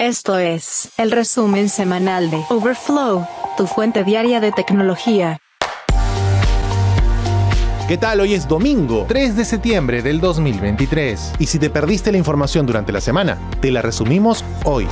Esto es el resumen semanal de Overflow, tu fuente diaria de tecnología. ¿Qué tal? Hoy es domingo, 3 de septiembre del 2023. Y si te perdiste la información durante la semana, te la resumimos hoy.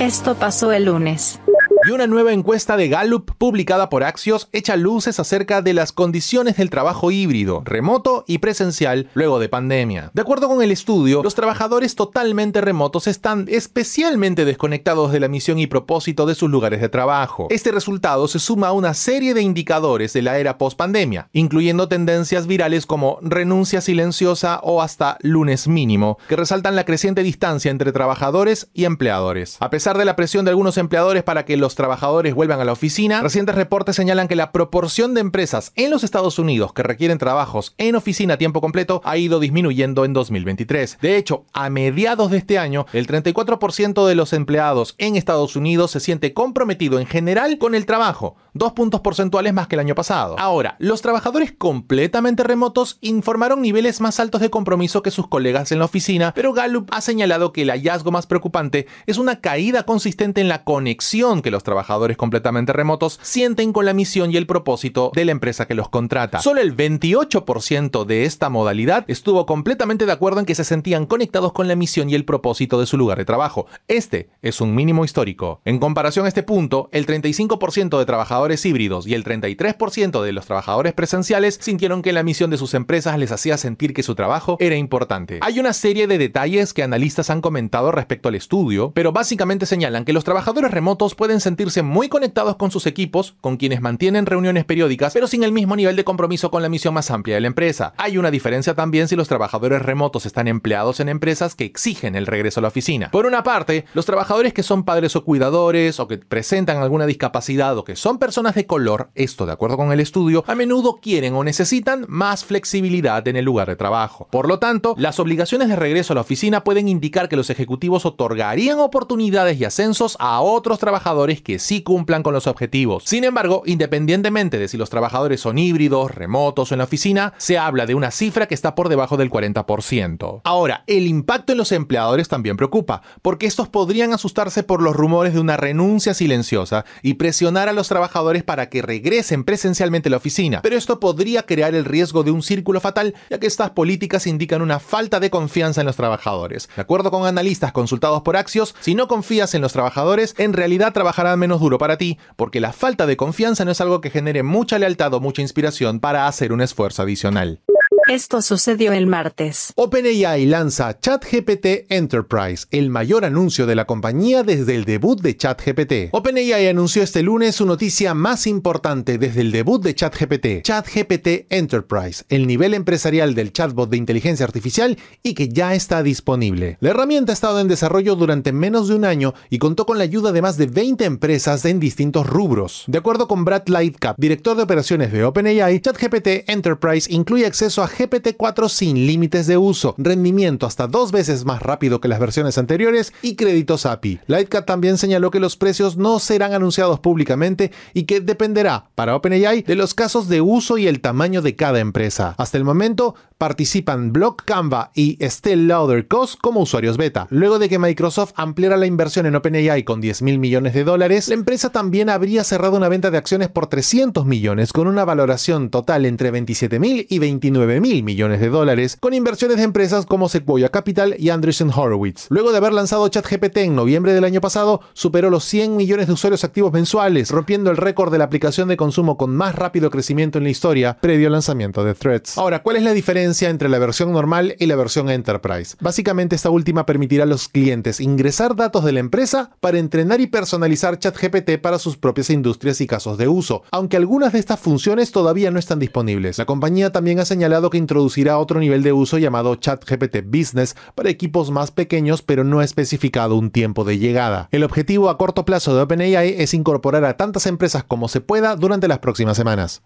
Esto pasó el lunes. Y una nueva encuesta de Gallup publicada por Axios echa luces acerca de las condiciones del trabajo híbrido, remoto y presencial luego de pandemia. De acuerdo con el estudio, los trabajadores totalmente remotos están especialmente desconectados de la misión y propósito de sus lugares de trabajo. Este resultado se suma a una serie de indicadores de la era post-pandemia, incluyendo tendencias virales como renuncia silenciosa o hasta lunes mínimo, que resaltan la creciente distancia entre trabajadores y empleadores. A pesar de la presión de algunos empleadores para que los trabajadores vuelvan a la oficina, recientes reportes señalan que la proporción de empresas en los Estados Unidos que requieren trabajos en oficina a tiempo completo ha ido disminuyendo en 2023. De hecho, a mediados de este año, el 34% de los empleados en Estados Unidos se siente comprometido en general con el trabajo, dos puntos porcentuales más que el año pasado. Ahora, los trabajadores completamente remotos informaron niveles más altos de compromiso que sus colegas en la oficina, pero Gallup ha señalado que el hallazgo más preocupante es una caída consistente en la conexión que los trabajadores completamente remotos sienten con la misión y el propósito de la empresa que los contrata. Solo el 28% de esta modalidad estuvo completamente de acuerdo en que se sentían conectados con la misión y el propósito de su lugar de trabajo. Este es un mínimo histórico. En comparación a este punto, el 35% de trabajadores híbridos y el 33% de los trabajadores presenciales sintieron que la misión de sus empresas les hacía sentir que su trabajo era importante. Hay una serie de detalles que analistas han comentado respecto al estudio, pero básicamente señalan que los trabajadores remotos pueden sentir sentirse muy conectados con sus equipos, con quienes mantienen reuniones periódicas, pero sin el mismo nivel de compromiso con la misión más amplia de la empresa. Hay una diferencia también si los trabajadores remotos están empleados en empresas que exigen el regreso a la oficina. Por una parte, los trabajadores que son padres o cuidadores o que presentan alguna discapacidad o que son personas de color, esto de acuerdo con el estudio, a menudo quieren o necesitan más flexibilidad en el lugar de trabajo. Por lo tanto, las obligaciones de regreso a la oficina pueden indicar que los ejecutivos otorgarían oportunidades y ascensos a otros trabajadores que sí cumplan con los objetivos. Sin embargo, independientemente de si los trabajadores son híbridos, remotos o en la oficina, se habla de una cifra que está por debajo del 40%. Ahora, el impacto en los empleadores también preocupa, porque estos podrían asustarse por los rumores de una renuncia silenciosa y presionar a los trabajadores para que regresen presencialmente a la oficina. Pero esto podría crear el riesgo de un círculo fatal, ya que estas políticas indican una falta de confianza en los trabajadores. De acuerdo con analistas consultados por Axios, si no confías en los trabajadores, en realidad trabajarán menos duro para ti, porque la falta de confianza no es algo que genere mucha lealtad o mucha inspiración para hacer un esfuerzo adicional. Esto sucedió el martes. OpenAI lanza ChatGPT Enterprise, el mayor anuncio de la compañía desde el debut de ChatGPT. OpenAI anunció este lunes su noticia más importante desde el debut de ChatGPT, ChatGPT Enterprise, el nivel empresarial del chatbot de inteligencia artificial y que ya está disponible. La herramienta ha estado en desarrollo durante menos de un año y contó con la ayuda de más de 20 empresas en distintos rubros. De acuerdo con Brad Lightcap, director de operaciones de OpenAI, ChatGPT Enterprise incluye acceso a GPT-4 sin límites de uso, rendimiento hasta dos veces más rápido que las versiones anteriores y créditos API. Lightcat también señaló que los precios no serán anunciados públicamente y que dependerá, para OpenAI, de los casos de uso y el tamaño de cada empresa. Hasta el momento, participan Block Canva y Stell Lauder como usuarios beta. Luego de que Microsoft ampliara la inversión en OpenAI con $10.000 mil millones de dólares, la empresa también habría cerrado una venta de acciones por 300 millones con una valoración total entre $27.000 y 29 mil millones de dólares, con inversiones de empresas como Sequoia Capital y Anderson Horowitz. Luego de haber lanzado ChatGPT en noviembre del año pasado, superó los 100 millones de usuarios activos mensuales, rompiendo el récord de la aplicación de consumo con más rápido crecimiento en la historia previo al lanzamiento de Threads. Ahora, ¿cuál es la diferencia entre la versión normal y la versión Enterprise? Básicamente, esta última permitirá a los clientes ingresar datos de la empresa para entrenar y personalizar ChatGPT para sus propias industrias y casos de uso, aunque algunas de estas funciones todavía no están disponibles. La compañía también ha señalado que introducirá otro nivel de uso llamado ChatGPT Business para equipos más pequeños, pero no especificado un tiempo de llegada. El objetivo a corto plazo de OpenAI es incorporar a tantas empresas como se pueda durante las próximas semanas.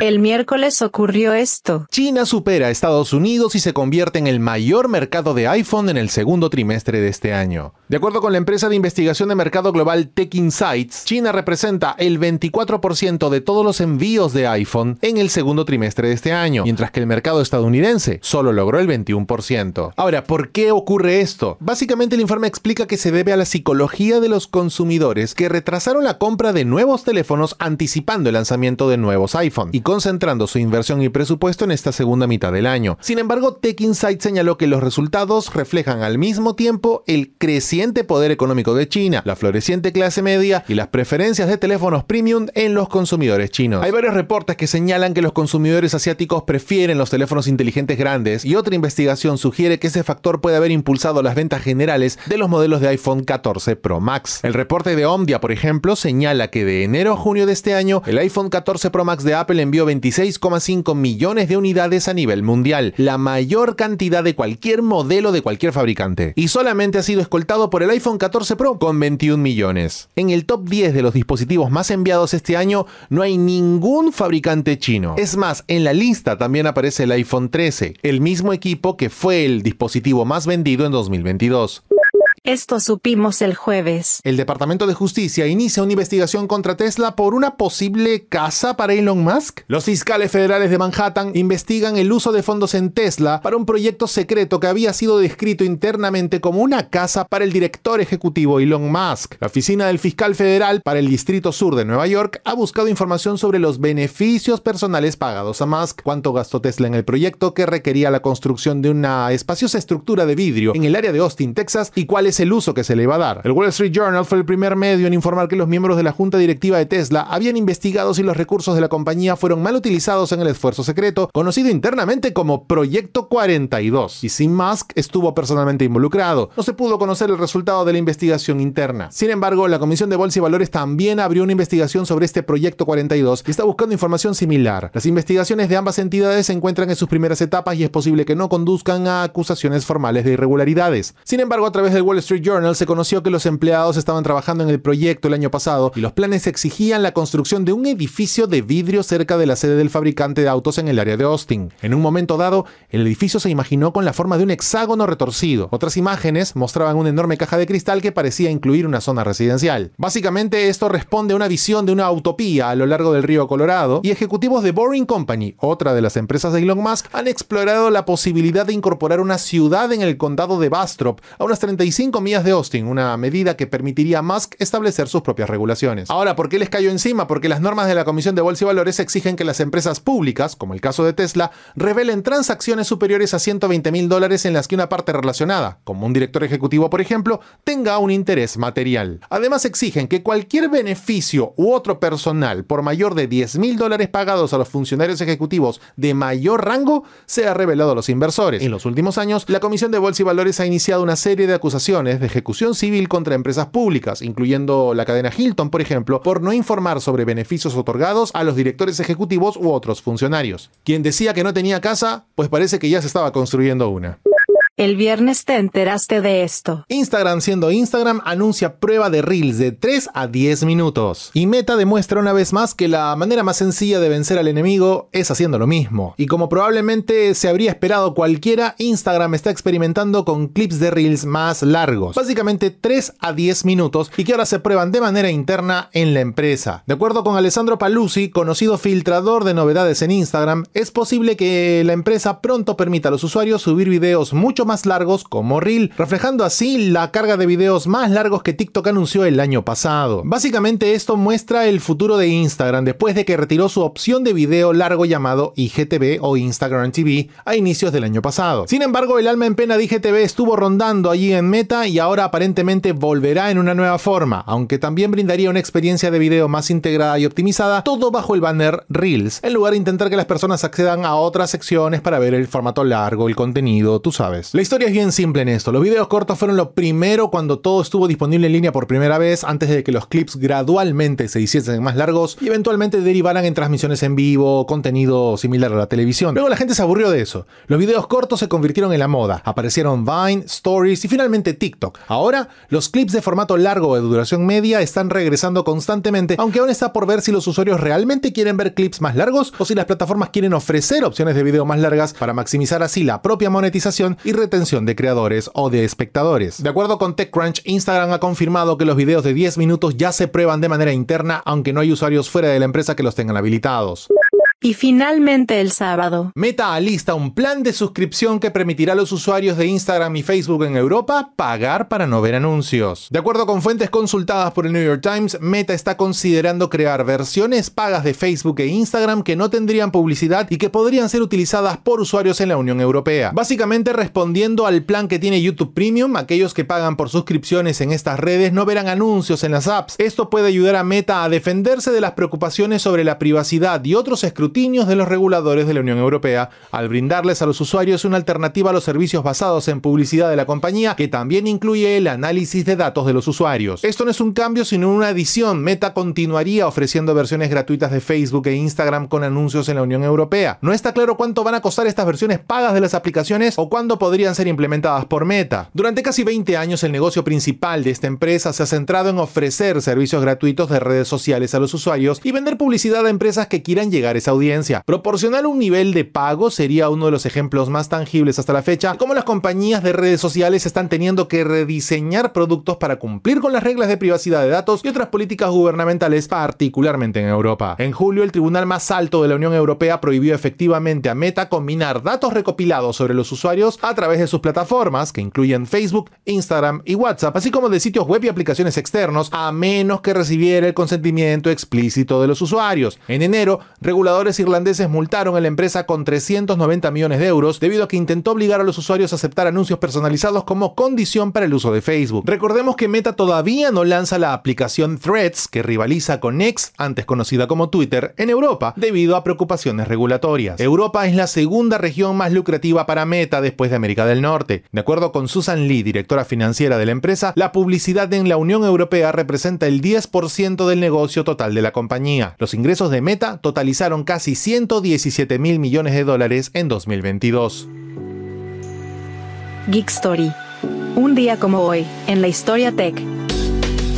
El miércoles ocurrió esto. China supera a Estados Unidos y se convierte en el mayor mercado de iPhone en el segundo trimestre de este año. De acuerdo con la empresa de investigación de mercado global Tech Insights, China representa el 24% de todos los envíos de iPhone en el segundo trimestre de este año, mientras que el mercado estadounidense solo logró el 21%. Ahora, ¿por qué ocurre esto? Básicamente el informe explica que se debe a la psicología de los consumidores que retrasaron la compra de nuevos teléfonos anticipando el lanzamiento de nuevos iPhone concentrando su inversión y presupuesto en esta segunda mitad del año. Sin embargo, Tech Insight señaló que los resultados reflejan al mismo tiempo el creciente poder económico de China, la floreciente clase media y las preferencias de teléfonos premium en los consumidores chinos. Hay varios reportes que señalan que los consumidores asiáticos prefieren los teléfonos inteligentes grandes y otra investigación sugiere que ese factor puede haber impulsado las ventas generales de los modelos de iPhone 14 Pro Max. El reporte de Omdia, por ejemplo, señala que de enero a junio de este año, el iPhone 14 Pro Max de Apple en envió 26,5 millones de unidades a nivel mundial, la mayor cantidad de cualquier modelo de cualquier fabricante, y solamente ha sido escoltado por el iPhone 14 Pro con 21 millones. En el top 10 de los dispositivos más enviados este año no hay ningún fabricante chino. Es más, en la lista también aparece el iPhone 13, el mismo equipo que fue el dispositivo más vendido en 2022. Esto supimos el jueves. El Departamento de Justicia inicia una investigación contra Tesla por una posible casa para Elon Musk. Los fiscales federales de Manhattan investigan el uso de fondos en Tesla para un proyecto secreto que había sido descrito internamente como una casa para el director ejecutivo Elon Musk. La oficina del fiscal federal para el Distrito Sur de Nueva York ha buscado información sobre los beneficios personales pagados a Musk, cuánto gastó Tesla en el proyecto que requería la construcción de una espaciosa estructura de vidrio en el área de Austin, Texas, y cuáles el uso que se le iba a dar. El Wall Street Journal fue el primer medio en informar que los miembros de la junta directiva de Tesla habían investigado si los recursos de la compañía fueron mal utilizados en el esfuerzo secreto, conocido internamente como Proyecto 42, y si Musk estuvo personalmente involucrado. No se pudo conocer el resultado de la investigación interna. Sin embargo, la Comisión de Bolsa y Valores también abrió una investigación sobre este Proyecto 42 y está buscando información similar. Las investigaciones de ambas entidades se encuentran en sus primeras etapas y es posible que no conduzcan a acusaciones formales de irregularidades. Sin embargo, a través del Wall Street Journal se conoció que los empleados estaban trabajando en el proyecto el año pasado y los planes exigían la construcción de un edificio de vidrio cerca de la sede del fabricante de autos en el área de Austin. En un momento dado, el edificio se imaginó con la forma de un hexágono retorcido. Otras imágenes mostraban una enorme caja de cristal que parecía incluir una zona residencial. Básicamente, esto responde a una visión de una utopía a lo largo del río Colorado y ejecutivos de Boring Company, otra de las empresas de Elon Musk, han explorado la posibilidad de incorporar una ciudad en el condado de Bastrop a unas 35 comillas de Austin, una medida que permitiría a Musk establecer sus propias regulaciones. Ahora, ¿por qué les cayó encima? Porque las normas de la Comisión de Bolsa y Valores exigen que las empresas públicas, como el caso de Tesla, revelen transacciones superiores a 120 mil dólares en las que una parte relacionada, como un director ejecutivo por ejemplo, tenga un interés material. Además exigen que cualquier beneficio u otro personal por mayor de 10 mil dólares pagados a los funcionarios ejecutivos de mayor rango sea revelado a los inversores. En los últimos años, la Comisión de Bolsa y Valores ha iniciado una serie de acusaciones de ejecución civil contra empresas públicas, incluyendo la cadena Hilton, por ejemplo, por no informar sobre beneficios otorgados a los directores ejecutivos u otros funcionarios. Quien decía que no tenía casa, pues parece que ya se estaba construyendo una. El viernes te enteraste de esto. Instagram siendo Instagram anuncia prueba de reels de 3 a 10 minutos. Y Meta demuestra una vez más que la manera más sencilla de vencer al enemigo es haciendo lo mismo. Y como probablemente se habría esperado cualquiera, Instagram está experimentando con clips de reels más largos, básicamente 3 a 10 minutos y que ahora se prueban de manera interna en la empresa. De acuerdo con Alessandro Paluzzi, conocido filtrador de novedades en Instagram, es posible que la empresa pronto permita a los usuarios subir videos mucho más largos como Reel, reflejando así la carga de videos más largos que TikTok anunció el año pasado. Básicamente esto muestra el futuro de Instagram después de que retiró su opción de video largo llamado IGTV o Instagram TV a inicios del año pasado. Sin embargo, el alma en pena de IGTV estuvo rondando allí en Meta y ahora aparentemente volverá en una nueva forma, aunque también brindaría una experiencia de video más integrada y optimizada, todo bajo el banner Reels, en lugar de intentar que las personas accedan a otras secciones para ver el formato largo, el contenido, tú sabes. La historia es bien simple en esto. Los videos cortos fueron lo primero cuando todo estuvo disponible en línea por primera vez, antes de que los clips gradualmente se hiciesen más largos y eventualmente derivaran en transmisiones en vivo, contenido similar a la televisión. Luego la gente se aburrió de eso. Los videos cortos se convirtieron en la moda. Aparecieron Vine, Stories y finalmente TikTok. Ahora, los clips de formato largo o de duración media están regresando constantemente, aunque aún está por ver si los usuarios realmente quieren ver clips más largos o si las plataformas quieren ofrecer opciones de video más largas para maximizar así la propia monetización y detención de creadores o de espectadores. De acuerdo con TechCrunch, Instagram ha confirmado que los videos de 10 minutos ya se prueban de manera interna, aunque no hay usuarios fuera de la empresa que los tengan habilitados. Y finalmente el sábado. Meta alista un plan de suscripción que permitirá a los usuarios de Instagram y Facebook en Europa pagar para no ver anuncios. De acuerdo con fuentes consultadas por el New York Times, Meta está considerando crear versiones pagas de Facebook e Instagram que no tendrían publicidad y que podrían ser utilizadas por usuarios en la Unión Europea. Básicamente respondiendo al plan que tiene YouTube Premium, aquellos que pagan por suscripciones en estas redes no verán anuncios en las apps. Esto puede ayudar a Meta a defenderse de las preocupaciones sobre la privacidad y otros escrutinios de los reguladores de la Unión Europea al brindarles a los usuarios una alternativa a los servicios basados en publicidad de la compañía que también incluye el análisis de datos de los usuarios. Esto no es un cambio sino una adición. Meta continuaría ofreciendo versiones gratuitas de Facebook e Instagram con anuncios en la Unión Europea. No está claro cuánto van a costar estas versiones pagas de las aplicaciones o cuándo podrían ser implementadas por Meta. Durante casi 20 años el negocio principal de esta empresa se ha centrado en ofrecer servicios gratuitos de redes sociales a los usuarios y vender publicidad a empresas que quieran llegar a esa audiencia. Proporcionar un nivel de pago sería uno de los ejemplos más tangibles hasta la fecha, como las compañías de redes sociales están teniendo que rediseñar productos para cumplir con las reglas de privacidad de datos y otras políticas gubernamentales, particularmente en Europa. En julio, el tribunal más alto de la Unión Europea prohibió efectivamente a Meta combinar datos recopilados sobre los usuarios a través de sus plataformas, que incluyen Facebook, Instagram y WhatsApp, así como de sitios web y aplicaciones externos, a menos que recibiera el consentimiento explícito de los usuarios. En enero, reguladores irlandeses multaron a la empresa con 390 millones de euros debido a que intentó obligar a los usuarios a aceptar anuncios personalizados como condición para el uso de Facebook. Recordemos que Meta todavía no lanza la aplicación Threads, que rivaliza con X, antes conocida como Twitter, en Europa, debido a preocupaciones regulatorias. Europa es la segunda región más lucrativa para Meta después de América del Norte. De acuerdo con Susan Lee, directora financiera de la empresa, la publicidad en la Unión Europea representa el 10% del negocio total de la compañía. Los ingresos de Meta totalizaron casi casi 117 mil millones de dólares en 2022. Geek Story. Un día como hoy, en la historia tech.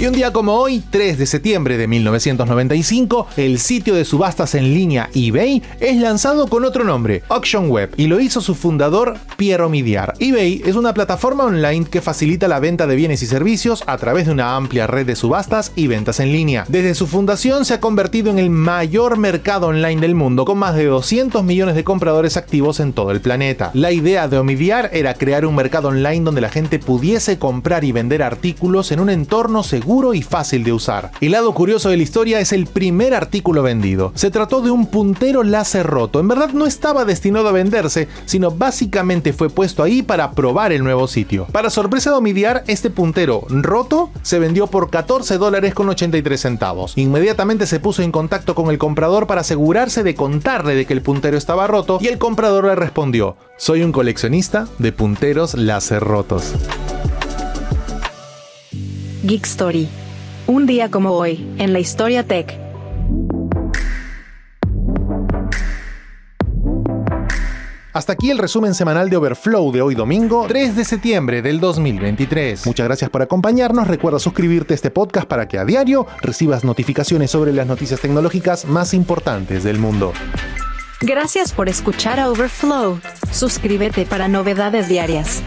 Y un día como hoy, 3 de septiembre de 1995, el sitio de subastas en línea eBay es lanzado con otro nombre, Auction Web, y lo hizo su fundador Piero Midiar. eBay es una plataforma online que facilita la venta de bienes y servicios a través de una amplia red de subastas y ventas en línea. Desde su fundación se ha convertido en el mayor mercado online del mundo, con más de 200 millones de compradores activos en todo el planeta. La idea de Omidiar era crear un mercado online donde la gente pudiese comprar y vender artículos en un entorno seguro seguro y fácil de usar. El lado curioso de la historia es el primer artículo vendido. Se trató de un puntero láser roto. En verdad no estaba destinado a venderse, sino básicamente fue puesto ahí para probar el nuevo sitio. Para sorpresa de Omidiar, este puntero roto se vendió por 14 dólares con 83 centavos. Inmediatamente se puso en contacto con el comprador para asegurarse de contarle de que el puntero estaba roto y el comprador le respondió, soy un coleccionista de punteros láser rotos. Geek Story. Un día como hoy, en la historia tech. Hasta aquí el resumen semanal de Overflow de hoy domingo, 3 de septiembre del 2023. Muchas gracias por acompañarnos. Recuerda suscribirte a este podcast para que a diario recibas notificaciones sobre las noticias tecnológicas más importantes del mundo. Gracias por escuchar a Overflow. Suscríbete para novedades diarias.